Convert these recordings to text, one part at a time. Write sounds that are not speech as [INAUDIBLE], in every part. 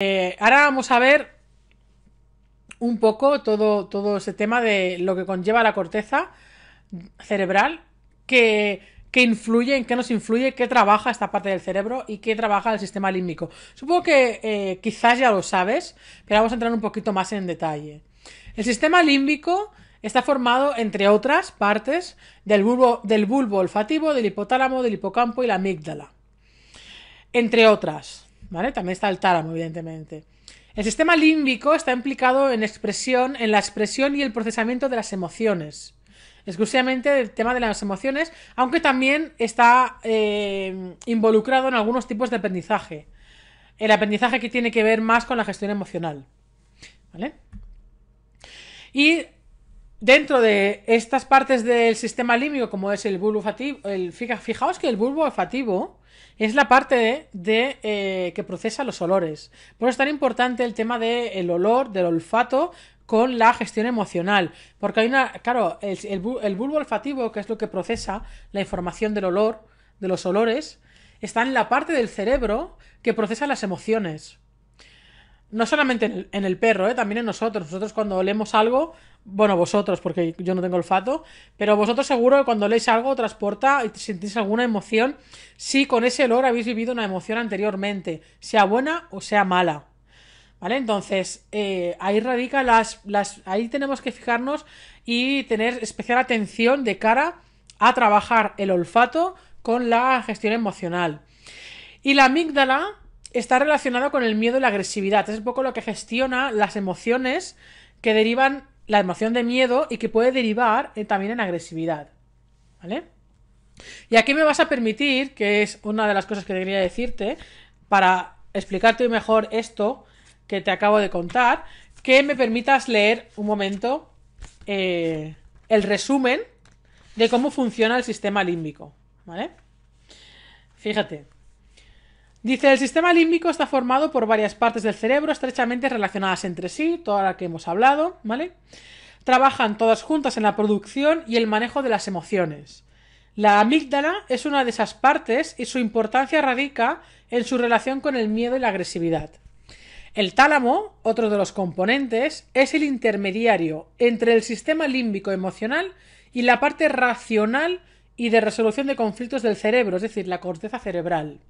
Eh, ahora vamos a ver un poco todo, todo ese tema de lo que conlleva la corteza cerebral, que, influye, en qué nos influye, qué trabaja esta parte del cerebro y qué trabaja el sistema límbico. Supongo que eh, quizás ya lo sabes, pero vamos a entrar un poquito más en detalle. El sistema límbico está formado, entre otras partes, del del bulbo olfativo, del hipotálamo, del hipocampo y la amígdala. Entre otras. También está el tálamo, evidentemente. El sistema límbico está implicado en expresión, en la expresión y el procesamiento de las emociones. Exclusivamente del tema de las emociones, aunque también está eh, involucrado en algunos tipos de aprendizaje. El aprendizaje que tiene que ver más con la gestión emocional. ¿Vale? Y dentro de estas partes del sistema límbico, como es el bulbo olfativo, fijaos que el bulbo olfativo es la parte de, eh, que procesa los olores. Por eso es tan importante el tema del olor, del olfato, con la gestión emocional. Porque hay una. Claro, el, bulbo olfativo, que es lo que procesa la información del olor, de los olores, está en la parte del cerebro que procesa las emociones. No solamente en el, perro, eh, también en nosotros. Nosotros cuando olemos algo, bueno, vosotros, porque yo no tengo olfato, pero vosotros seguro que cuando leéis algo transporta y sentís alguna emoción, si con ese olor habéis vivido una emoción anteriormente, sea buena o sea mala. ¿Vale? Entonces, eh, ahí radica las, las. Ahí tenemos que fijarnos y tener especial atención de cara a trabajar el olfato con la gestión emocional. Y la amígdala está relacionado con el miedo y la agresividad. Es un poco lo que gestiona las emociones que derivan la emoción de miedo y que puede derivar eh, también en agresividad. ¿Vale? Y aquí me vas a permitir, que es una de las cosas que quería decirte, para explicarte mejor esto que te acabo de contar, que me permitas leer un momento eh, el resumen de cómo funciona el sistema límbico. ¿Vale? Fíjate. Dice, el sistema límbico está formado por varias partes del cerebro estrechamente relacionadas entre sí, toda la que hemos hablado, ¿vale? Trabajan todas juntas en la producción y el manejo de las emociones. La amígdala es una de esas partes y su importancia radica en su relación con el miedo y la agresividad. El tálamo, otro de los componentes, es el intermediario entre el sistema límbico emocional y la parte racional y de resolución de conflictos del cerebro, es decir, la corteza cerebral.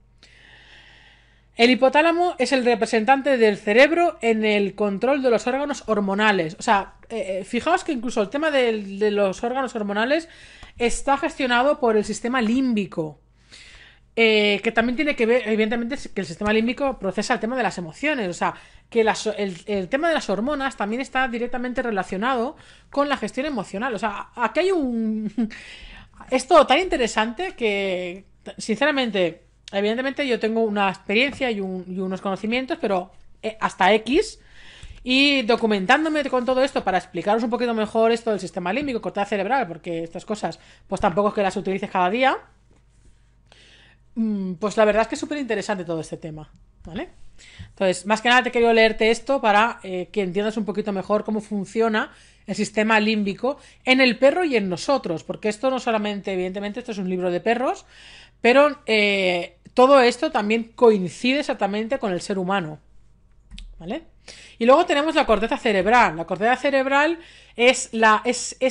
El hipotálamo es el representante del cerebro en el control de los órganos hormonales. O sea, eh, eh, fijaos que incluso el tema de, los órganos hormonales está gestionado por el sistema límbico. Eh, que también tiene que ver, evidentemente, que el sistema límbico procesa el tema de las emociones. O sea, que el, tema de las hormonas también está directamente relacionado con la gestión emocional. O sea, aquí hay un... [LAUGHS] esto tan interesante que, sinceramente, evidentemente yo tengo una experiencia y, unos conocimientos, pero eh, hasta X. Y documentándome con todo esto para explicaros un poquito mejor esto del sistema límbico, cortada cerebral, porque estas cosas, pues tampoco es que las utilices cada día. Mm, pues la verdad es que es súper interesante todo este tema, ¿vale? Entonces, más que nada te quería leerte esto para eh, que entiendas un poquito mejor cómo funciona el sistema límbico en el perro y en nosotros, porque esto no solamente, evidentemente, esto es un libro de perros, pero eh, todo esto también coincide exactamente con el ser humano. ¿Vale? Y luego tenemos la corteza cerebral. La corteza cerebral es,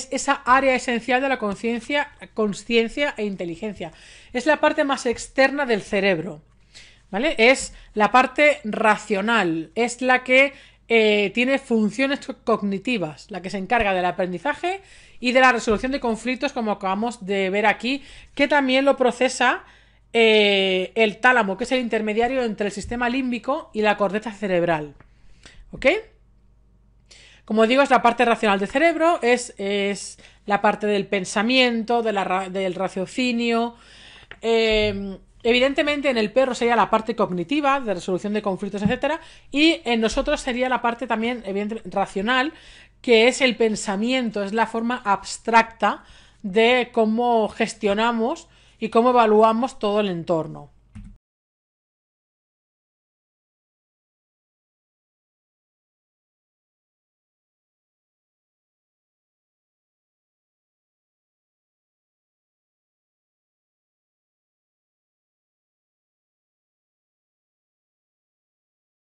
esa área esencial de la conciencia, conciencia e inteligencia. Es la parte más externa del cerebro. ¿Vale? Es la parte racional, es la que eh, tiene funciones cognitivas, la que se encarga del aprendizaje y de la resolución de conflictos, como acabamos de ver aquí, que también lo procesa eh, el tálamo, que es el intermediario entre el sistema límbico y la corteza cerebral. ¿Ok? Como digo, es la parte racional del cerebro, es, la parte del pensamiento, del raciocinio. Eh, evidentemente, en el perro sería la parte cognitiva, de resolución de conflictos, etc. Y en nosotros sería la parte también, racional, que es el pensamiento, es la forma abstracta de cómo gestionamos y cómo evaluamos todo el entorno.